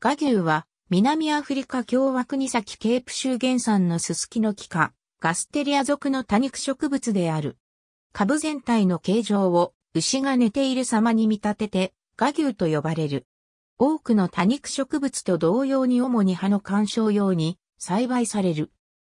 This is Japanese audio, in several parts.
ガ牛は、南アフリカ共和国崎ケープ州原産のススキの木か、ガステリア属の多肉植物である。株全体の形状を牛が寝ている様に見立てて、ガ牛と呼ばれる。多くの多肉植物と同様に主に葉の干渉用に栽培される。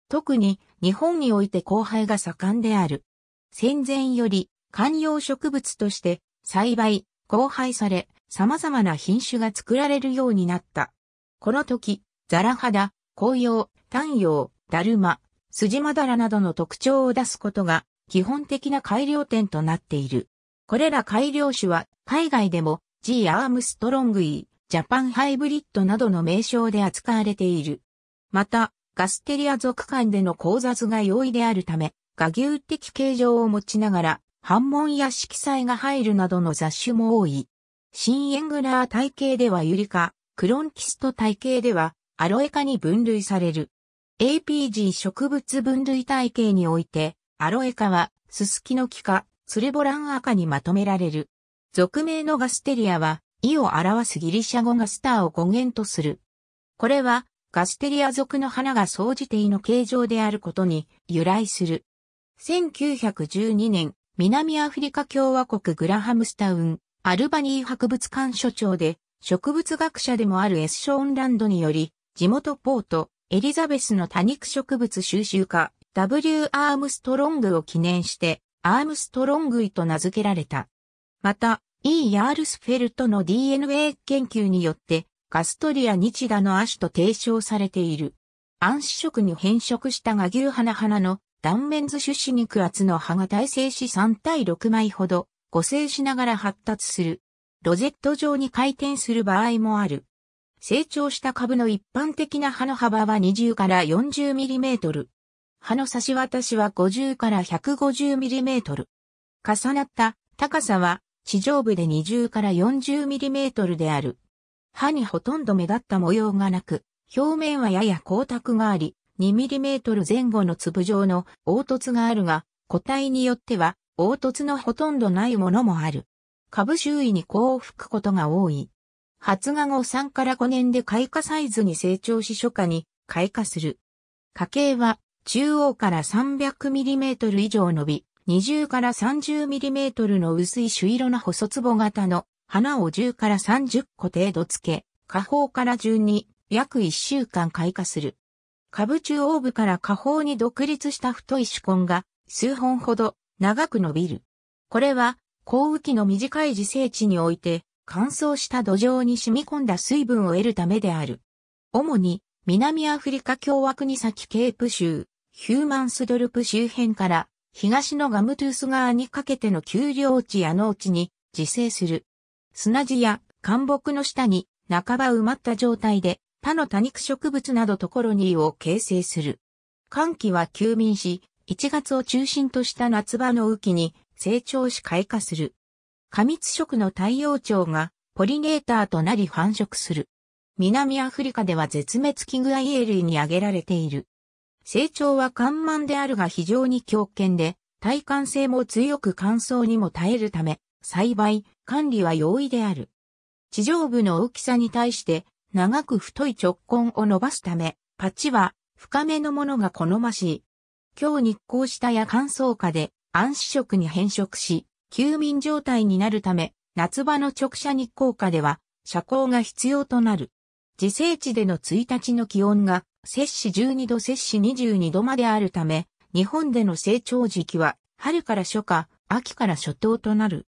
特に日本において交配が盛んである。戦前より観葉植物として栽培、交配され、様々な品種が作られるようになった。この時、ザラ肌、紅葉、丹陽、ダルマ、スジマダラなどの特徴を出すことが基本的な改良点となっている。これら改良種は海外でも G アームストロング E、ジャパンハイブリッドなどの名称で扱われている。また、ガステリア属間での交雑が容易であるため、画牛的形状を持ちながら、反紋や色彩が入るなどの雑種も多い。新エングラー体系ではユリ科、クロンキスト体系ではアロエ科に分類される。APG 植物分類体系において、アロエ科はススキノキ科、ツレボラン赤にまとめられる。俗名のガステリアは、意を表すギリシャ語ガスターを語源とする。これは、ガステリア族の花が総じて胃の形状であることに由来する。1912年、南アフリカ共和国グラハムスタウン、アルバニー博物館所長で、植物学者でもあるエスショーンランドにより、地元ポート、エリザベスの多肉植物収集家、W. アームストロングを記念して、アームストロングイと名付けられた。また、E. ヤールスフェルトの DNA 研究によって、ガストリア・ニチダの亜種と提唱されている。暗視色に変色したが牛花花の断面図種子肉厚の葉が耐性子3対6枚ほど、互生しながら発達する。ロゼット状に回転する場合もある。成長した株の一般的な葉の幅は20から40ミリメートル。葉の差し渡しは50から150ミリメートル。重なった高さは地上部で20から40ミリメートルである。葉にほとんど目立った模様がなく、表面はやや光沢があり、2ミリメートル前後の粒状の凹凸があるが、個体によっては凹凸のほとんどないものもある。株周囲に甲を吹くことが多い。発芽後3から5年で開花サイズに成長し初夏に開花する。花計は中央から 300mm 以上伸び、20から 30mm の薄い朱色の細壺型の花を10から30個程度つけ、下方から順に約1週間開花する。株中央部から下方に独立した太い手根が数本ほど長く伸びる。これは、降雨期の短い自生地において、乾燥した土壌に染み込んだ水分を得るためである。主に、南アフリカ共和国先ケープ州、ヒューマンスドルプ周辺から、東のガムトゥース川にかけての丘陵地や農地に自生する。砂地や干木の下に半ば埋まった状態で他の多肉植物などところにを形成する。寒気は休眠し、1月を中心とした夏場の雨季に成長し開花する。過密食の太陽鳥がポリネーターとなり繁殖する。南アフリカでは絶滅危惧エ類に挙げられている。成長は緩慢であるが非常に強健で、耐寒性も強く乾燥にも耐えるため、栽培、管理は容易である。地上部の大きさに対して長く太い直根を伸ばすため、パチは深めのものが好ましい。今日日光下や乾燥下で暗視色に変色し、休眠状態になるため、夏場の直射日光下では、遮光が必要となる。自生地での1日の気温が、摂氏12度摂氏22度まであるため、日本での成長時期は、春から初夏、秋から初冬となる。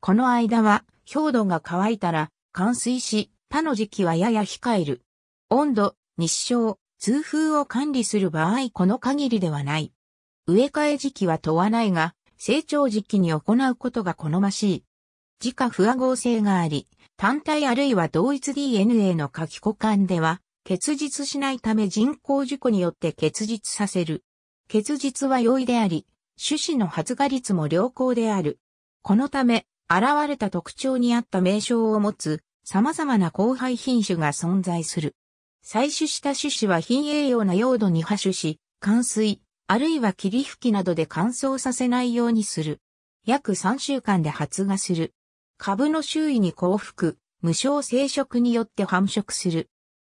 この間は、氷土が乾いたら、乾水し、他の時期はやや控える。温度、日照、通風を管理する場合この限りではない。植え替え時期は問わないが、成長時期に行うことが好ましい。自家不和合性があり、単体あるいは同一 DNA の書き股間では、結実しないため人工事故によって結実させる。結実は容易であり、種子の発芽率も良好である。このため、現れた特徴に合った名称を持つ、様々な交配品種が存在する。採取した種子は品栄養な用土に破種し、乾水、あるいは霧吹きなどで乾燥させないようにする。約3週間で発芽する。株の周囲に幸福、無償生殖によって繁殖する。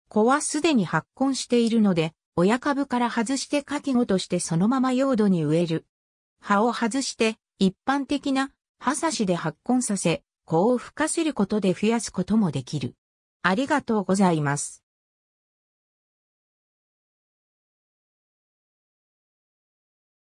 子はすでに発根しているので、親株から外してかきごとしてそのまま用土に植える。葉を外して、一般的な葉差しで発根させ、子を吹かせることで増やすこともできる。ありがとうございます。